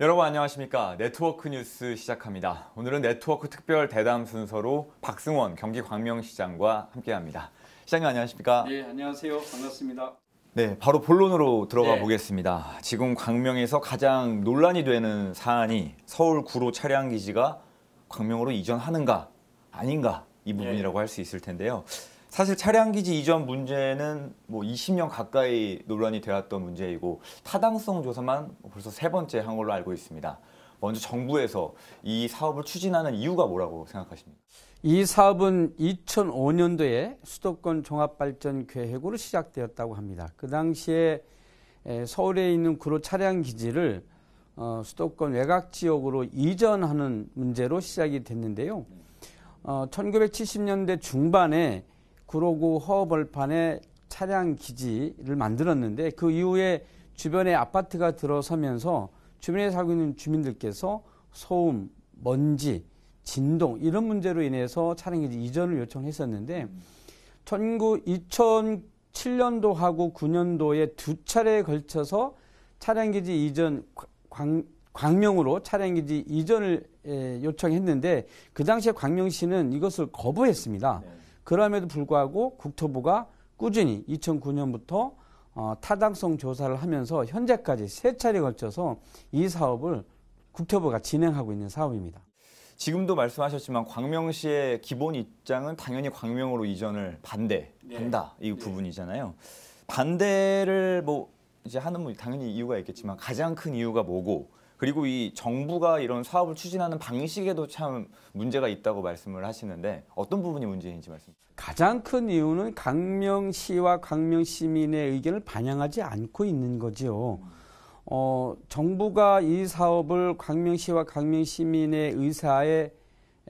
여러분 안녕하십니까 네트워크 뉴스 시작합니다. 오늘은 네트워크 특별 대담 순서로 박승원 경기 광명시장과 함께합니다. 시장님 안녕하십니까? 네 안녕하세요 반갑습니다. 네 바로 본론으로 들어가 네. 보겠습니다. 지금 광명에서 가장 논란이 되는 사안이 서울 구로 차량 기지가 광명으로 이전하는가 아닌가 이 네. 부분이라고 네. 할수 있을 텐데요. 사실 차량 기지 이전 문제는 뭐 20년 가까이 논란이 되었던 문제이고 타당성 조사만 벌써 세 번째 한 걸로 알고 있습니다. 먼저 정부에서 이 사업을 추진하는 이유가 뭐라고 생각하십니까? 이 사업은 2005년도에 수도권 종합발전 계획으로 시작되었다고 합니다. 그 당시에 서울에 있는 구로 차량 기지를 어, 수도권 외곽 지역으로 이전하는 문제로 시작이 됐는데요. 1970년대 어, 중반에 구로구 허벌판에 차량 기지를 만들었는데 그 이후에 주변에 아파트가 들어서면서 주변에 살고 있는 주민들께서 소음, 먼지, 진동 이런 문제로 인해서 차량 기지 이전을 요청했었는데 2007년도하고 9년도에 두 차례에 걸쳐서 차량 기지 이전 광, 광명으로 차량 기지 이전을 에, 요청했는데 그 당시에 광명시는 이것을 거부했습니다. 네. 그럼에도 불구하고 국토부가 꾸준히 2009년부터 어, 타당성 조사를 하면서 현재까지 세 차례 걸쳐서 이 사업을 국토부가 진행하고 있는 사업입니다. 지금도 말씀하셨지만 광명시의 기본 입장은 당연히 광명으로 이전을 반대한다 네. 이 네. 부분이잖아요. 반대를 뭐 이제 하는 뭐 당연히 이유가 있겠지만 가장 큰 이유가 뭐고 그리고 이 정부가 이런 사업을 추진하는 방식에도 참 문제가 있다고 말씀을 하시는데 어떤 부분이 문제인지 말씀. 해 주세요. 가장 큰 이유는 강명시와 강명 시민의 의견을 반영하지 않고 있는 거지요. 어, 정부가 이 사업을 강명시와 강명 시민의 의사에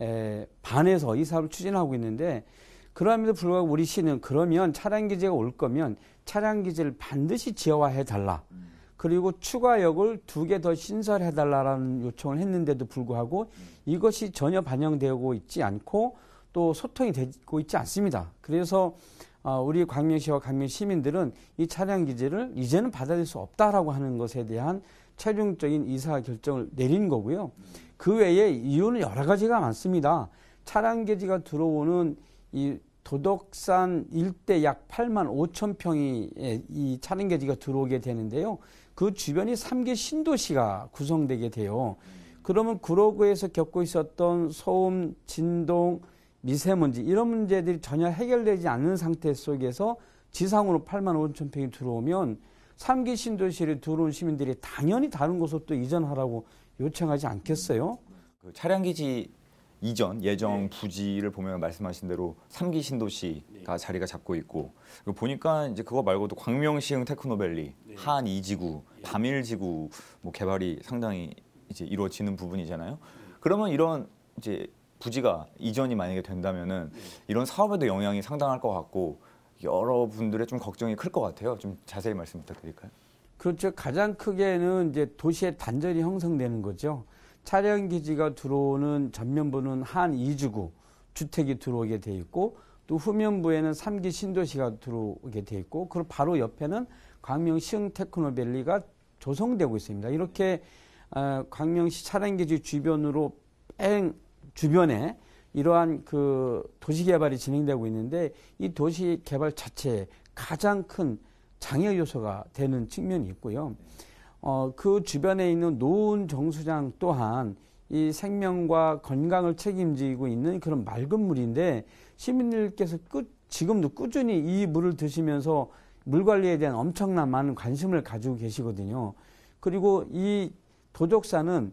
에, 반해서 이 사업을 추진하고 있는데 그럼에도 불구하고 우리 시는 그러면 차량 기재가올 거면 차량 기제를 반드시 지어와해 달라. 음. 그리고 추가역을 두 개 더 신설해달라는 요청을 했는데도 불구하고 이것이 전혀 반영되고 있지 않고 또 소통이 되고 있지 않습니다. 그래서 어, 우리 광명시와 광명 시민들은 이 차량 기재를 이제는 받아들일 수 없다라고 하는 것에 대한 최종적인 의사 결정을 내린 거고요. 그 외에 이유는 여러 가지가 많습니다. 차량 기지가 들어오는 이 도덕산 일대 약 8만 5천 평이 예, 이 차량 기지가 들어오게 되는데요. 그 주변이 3개 신도시가 구성되게 돼요. 그러면 구로구에서 겪고 있었던 소음, 진동, 미세먼지 이런 문제들이 전혀 해결되지 않는 상태 속에서 지상으로 8만 5천 평이 들어오면 3기 신도시를 들어온 시민들이 당연히 다른 곳으로 또 이전하라고 요청하지 않겠어요? 그 차량 기지 이전 예정 네. 부지를 보면 말씀하신 대로 삼기 신도시가 네. 자리가 잡고 있고 보니까 이제 그거 말고도 광명시흥 테크노밸리, 네. 한 이지구, 밤일지구 예. 뭐 개발이 상당히 이제 이루어지는 부분이잖아요. 그러면 이런 이제 부지가 이전이 만약에 된다면은 이런 사업에도 영향이 상당할 것 같고 여러분들의 좀 걱정이 클 것 같아요. 좀 자세히 말씀 부탁드릴까요? 그렇죠. 가장 크게는 이제 도시의 단절이 형성되는 거죠. 차량 기지가 들어오는 전면부는 한 2주구 주택이 들어오게 돼 있고 또 후면부에는 3기 신도시가 들어오게 돼 있고 그리고 바로 옆에는 광명 시흥 테크노밸리가 조성되고 있습니다. 이렇게 어, 광명시 차량 기지 주변으로 뺑 주변에 이러한 그 도시 개발이 진행되고 있는데 이 도시 개발 자체에 가장 큰 장애 요소가 되는 측면이 있고요. 어, 그 주변에 있는 노은 정수장 또한 이 생명과 건강을 책임지고 있는 그런 맑은 물인데 시민들께서 끝, 지금도 꾸준히 이 물을 드시면서 물 관리에 대한 엄청난 많은 관심을 가지고 계시거든요. 그리고 이 도적산은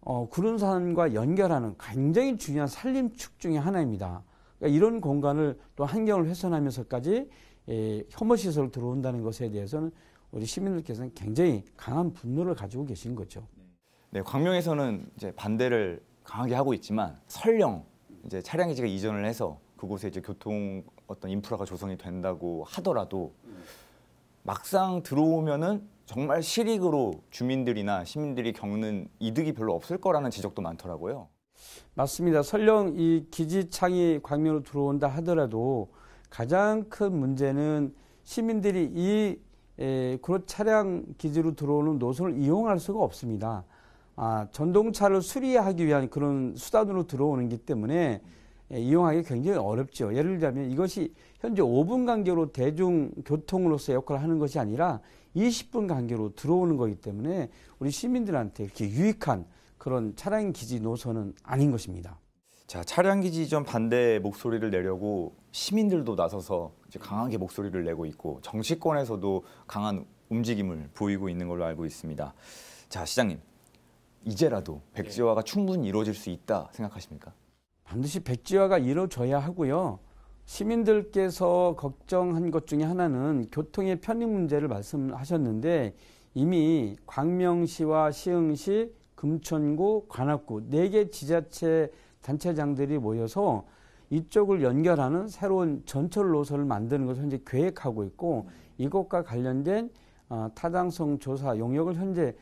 어, 구름산과 연결하는 굉장히 중요한 산림축 중의 하나입니다. 그러니까 이런 공간을 또 환경을 훼손하면서까지 예, 혐오시설 들어온다는 것에 대해서는 우리 시민들께서는 굉장히 강한 분노를 가지고 계신 거죠. 네, 광명에서는 이제 반대를 강하게 하고 있지만 설령 이제 차량 기지가 이전을 해서 그곳에 이제 교통 어떤 인프라가 조성이 된다고 하더라도 막상 들어오면은 정말 실익으로 주민들이나 시민들이 겪는 이득이 별로 없을 거라는 지적도 많더라고요. 맞습니다. 설령 이 기지창이 광명으로 들어온다 하더라도 가장 큰 문제는 시민들이 이 에, 예, 그런 차량 기지로 들어오는 노선을 이용할 수가 없습니다. 아, 전동차를 수리하기 위한 그런 수단으로 들어오는기 때문에 에, 예, 이용하기 굉장히 어렵죠. 예를 들자면 이것이 현재 5분 간격으로 대중교통으로서 역할을 하는 것이 아니라 20분 간격으로 들어오는 거기 때문에 우리 시민들한테 이렇게 유익한 그런 차량 기지 노선은 아닌 것입니다. 자 차량기 지점 반대 목소리를 내려고 시민들도 나서서 이제 강하게 목소리를 내고 있고 정치권에서도 강한 움직임을 보이고 있는 걸로 알고 있습니다. 자 시장님 이제라도 백지화가 예. 충분히 이루어질 수 있다 생각하십니까? 반드시 백지화가 이루어져야 하고요. 시민들께서 걱정한 것 중에 하나는 교통의 편익 문제를 말씀하셨는데 이미 광명시와 시흥시, 금천구, 관악구 네 개 지자체 단체장들이 모여서 이쪽을 연결하는 새로운 전철 노선을 만드는 것을 현재 계획하고 있고 이것과 관련된 어, 타당성 조사 용역을 현재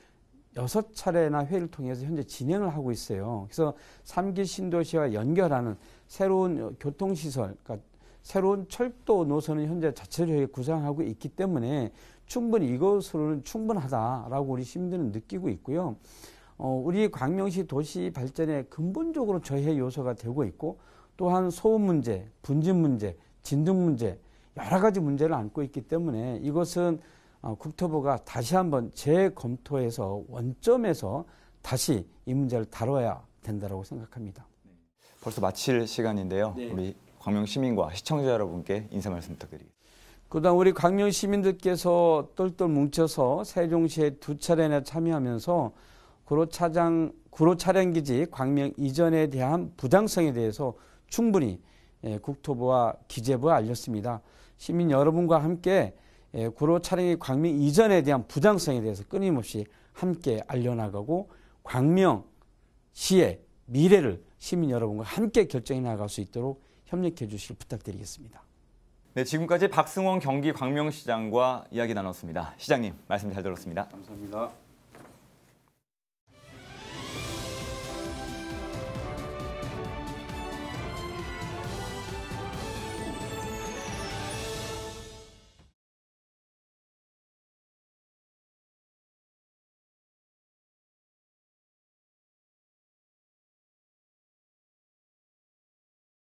여섯 차례나 회의를 통해서 현재 진행을 하고 있어요. 그래서 삼기 신도시와 연결하는 새로운 교통시설, 그러니까 새로운 철도 노선을 현재 자체적으로 구상하고 있기 때문에 충분히 이것으로는 충분하다라고 우리 시민들은 느끼고 있고요. 어, 우리 광명시 도시 발전에 근본적으로 저해 요소가 되고 있고 또한 소음 문제, 분진 문제, 진등 문제 여러 가지 문제를 안고 있기 때문에 이것은 어, 국토부가 다시 한번 재검토해서 원점에서 다시 이 문제를 다뤄야 된다고 생각합니다. 벌써 마칠 시간인데요. 네. 우리 광명 시민과 시청자 여러분께 인사 말씀 부탁드리겠습니다. 그다음 우리 광명 시민들께서 똘똘 뭉쳐서 세종시에 두 차례나 참여하면서 구로 차장 구로 차량 기지 광명 이전에 대한 부당성에 대해서 충분히 예, 국토부와 기재부가 알렸습니다. 시민 여러분과 함께 예, 구로 차량의 광명 이전에 대한 부당성에 대해서 끊임없이 함께 알려나가고 광명시의 미래를 시민 여러분과 함께 결정해 나갈 수 있도록 협력해 주시길 부탁드리겠습니다. 네, 지금까지 박승원 경기 광명시장과 이야기 나눴습니다. 시장님 말씀 잘 들었습니다. 감사합니다.